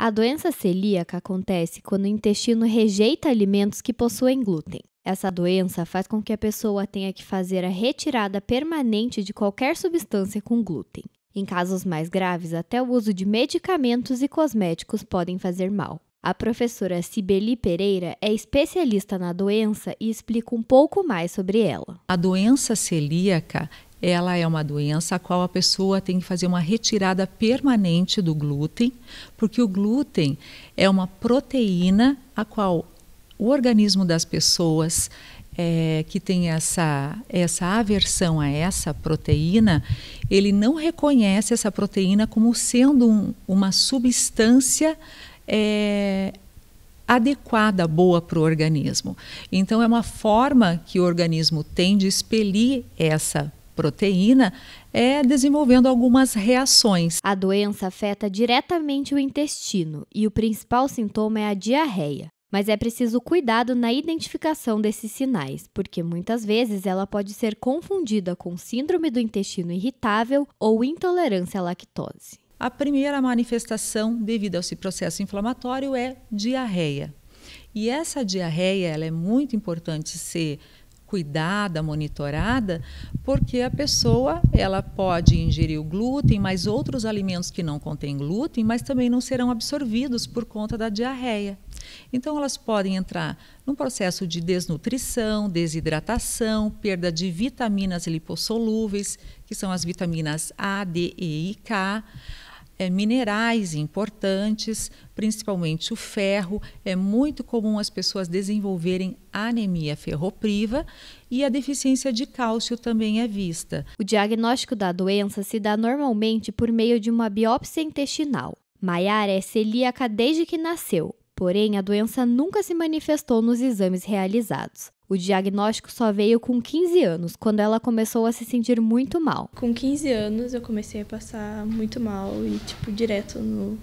A doença celíaca acontece quando o intestino rejeita alimentos que possuem glúten. Essa doença faz com que a pessoa tenha que fazer a retirada permanente de qualquer substância com glúten. Em casos mais graves, até o uso de medicamentos e cosméticos podem fazer mal. A professora Cibeli Pereira é especialista na doença e explica um pouco mais sobre ela. A doença celíaca ela é uma doença a qual a pessoa tem que fazer uma retirada permanente do glúten, porque o glúten é uma proteína a qual o organismo das pessoas é, que tem essa, essa aversão a essa proteína, ele não reconhece essa proteína como sendo um, uma substância é, adequada, boa para o organismo. Então, é uma forma que o organismo tem de expelir essa proteína é desenvolvendo algumas reações. A doença afeta diretamente o intestino e o principal sintoma é a diarreia. Mas é preciso cuidado na identificação desses sinais, porque muitas vezes ela pode ser confundida com síndrome do intestino irritável ou intolerância à lactose. A primeira manifestação devido a esse processo inflamatório é diarreia. E essa diarreia ela é muito importante ser cuidada, monitorada, porque a pessoa ela pode ingerir o glúten, mas outros alimentos que não contêm glúten, mas também não serão absorvidos por conta da diarreia. Então elas podem entrar num processo de desnutrição, desidratação, perda de vitaminas lipossolúveis, que são as vitaminas A, D, E e K é, minerais importantes, principalmente o ferro. É muito comum as pessoas desenvolverem anemia ferropriva e a deficiência de cálcio também é vista. O diagnóstico da doença se dá normalmente por meio de uma biópsia intestinal. Maiara é celíaca desde que nasceu, porém a doença nunca se manifestou nos exames realizados. O diagnóstico só veio com 15 anos, quando ela começou a se sentir muito mal. Com 15 anos eu comecei a passar muito mal e tipo direto no,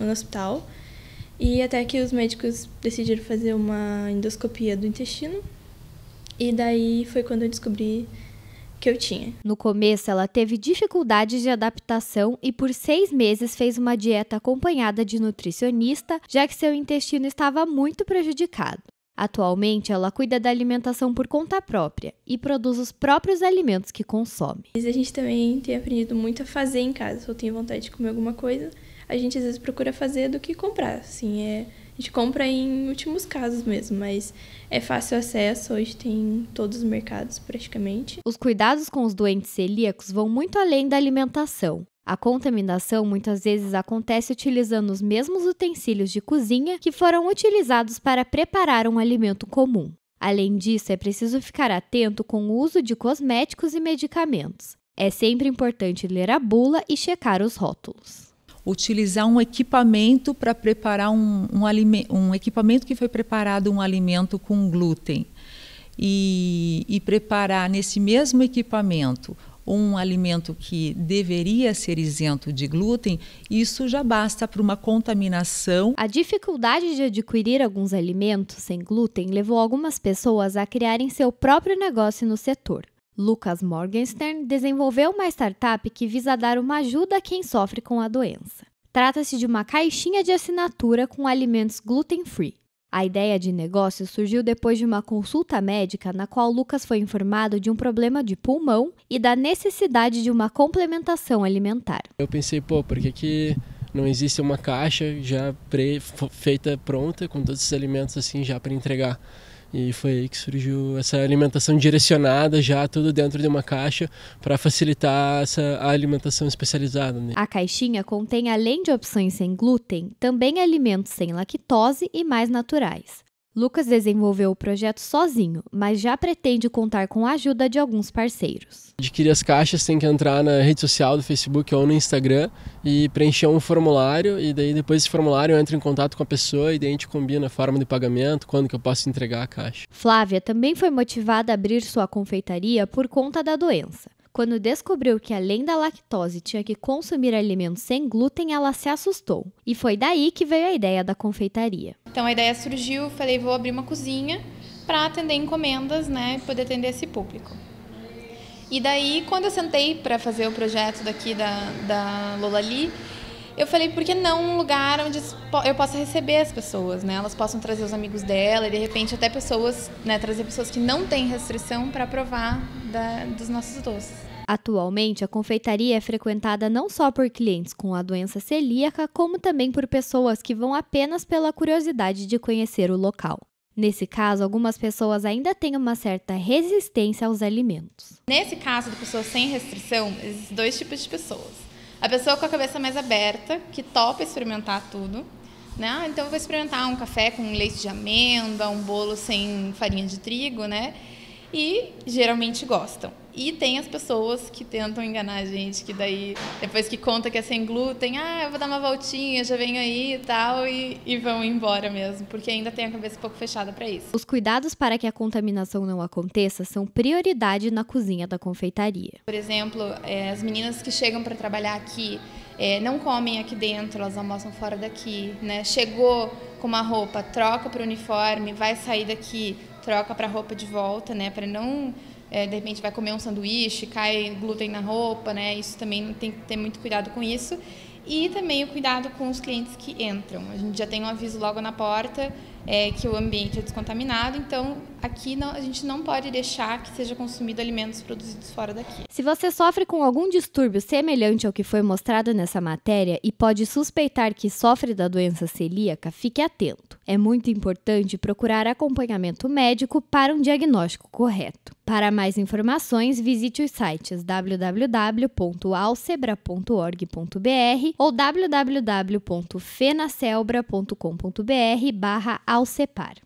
no hospital. E até que os médicos decidiram fazer uma endoscopia do intestino. E daí foi quando eu descobri que eu tinha. No começo, ela teve dificuldades de adaptação e por seis meses fez uma dieta acompanhada de nutricionista, já que seu intestino estava muito prejudicado. Atualmente, ela cuida da alimentação por conta própria e produz os próprios alimentos que consome. A gente também tem aprendido muito a fazer em casa. Se eu tenho vontade de comer alguma coisa, a gente às vezes procura fazer do que comprar. Assim, é, a gente compra em últimos casos mesmo, mas é fácil acesso, hoje tem em todos os mercados praticamente. Os cuidados com os doentes celíacos vão muito além da alimentação. A contaminação muitas vezes acontece utilizando os mesmos utensílios de cozinha que foram utilizados para preparar um alimento comum. Além disso, é preciso ficar atento com o uso de cosméticos e medicamentos. É sempre importante ler a bula e checar os rótulos. Utilizar um equipamento para preparar um, um, um equipamento que foi preparado um alimento com glúten. E, e, preparar nesse mesmo equipamento um alimento que deveria ser isento de glúten, isso já basta para uma contaminação. A dificuldade de adquirir alguns alimentos sem glúten levou algumas pessoas a criarem seu próprio negócio no setor. Lucas Morgenstern desenvolveu uma startup que visa dar uma ajuda a quem sofre com a doença. Trata-se de uma caixinha de assinatura com alimentos gluten-free. A ideia de negócio surgiu depois de uma consulta médica na qual Lucas foi informado de um problema de pulmão e da necessidade de uma complementação alimentar. Eu pensei, pô, por que, que não existe uma caixa já feita pronta com todos esses alimentos assim já para entregar? E foi aí que surgiu essa alimentação direcionada, já tudo dentro de uma caixa, para facilitar essa alimentação especializada. Né? A caixinha contém, além de opções sem glúten, também alimentos sem lactose e mais naturais. Lucas desenvolveu o projeto sozinho, mas já pretende contar com a ajuda de alguns parceiros. Adquirir as caixas tem que entrar na rede social do Facebook ou no Instagram e preencher um formulário e daí depois desse formulário eu entro em contato com a pessoa e daí a gente combina a forma de pagamento, quando que eu posso entregar a caixa. Flávia também foi motivada a abrir sua confeitaria por conta da doença. Quando descobriu que além da lactose tinha que consumir alimentos sem glúten, ela se assustou. E foi daí que veio a ideia da confeitaria. Então a ideia surgiu, falei, vou abrir uma cozinha para atender encomendas, né, e poder atender esse público. E daí, quando eu sentei para fazer o projeto daqui da, da Lolali, eu falei, por que não um lugar onde eu possa receber as pessoas, né? Elas possam trazer os amigos dela e, de repente, até pessoas, né, trazer pessoas que não têm restrição para provar da, dos nossos doces. Atualmente, a confeitaria é frequentada não só por clientes com a doença celíaca, como também por pessoas que vão apenas pela curiosidade de conhecer o local. Nesse caso, algumas pessoas ainda têm uma certa resistência aos alimentos. Nesse caso de pessoas sem restrição, existem dois tipos de pessoas. A pessoa com a cabeça mais aberta, que topa experimentar tudo. Né? Ah, então, eu vou experimentar um café com leite de amêndoa, um bolo sem farinha de trigo, né? E geralmente gostam. E tem as pessoas que tentam enganar a gente, que daí, depois que conta que é sem glúten, ah, eu vou dar uma voltinha, já venho aí e tal, e, e vão embora mesmo, porque ainda tem a cabeça um pouco fechada para isso. Os cuidados para que a contaminação não aconteça são prioridade na cozinha da confeitaria. Por exemplo, é, as meninas que chegam para trabalhar aqui, é, não comem aqui dentro, elas almoçam fora daqui, né? Chegou com uma roupa, troca para o uniforme, vai sair daqui, troca para roupa de volta, né? Para não é, de repente vai comer um sanduíche, cai glúten na roupa, né? Isso também tem que ter muito cuidado com isso. E também o cuidado com os clientes que entram. A gente já tem um aviso logo na porta é, que o ambiente é descontaminado, então aqui não, a gente não pode deixar que seja consumido alimentos produzidos fora daqui. Se você sofre com algum distúrbio semelhante ao que foi mostrado nessa matéria e pode suspeitar que sofre da doença celíaca, fique atento. É muito importante procurar acompanhamento médico para um diagnóstico correto. Para mais informações, visite os sites www.alcebra.org.br ou www.fenacelbra.com.br barra alcepar.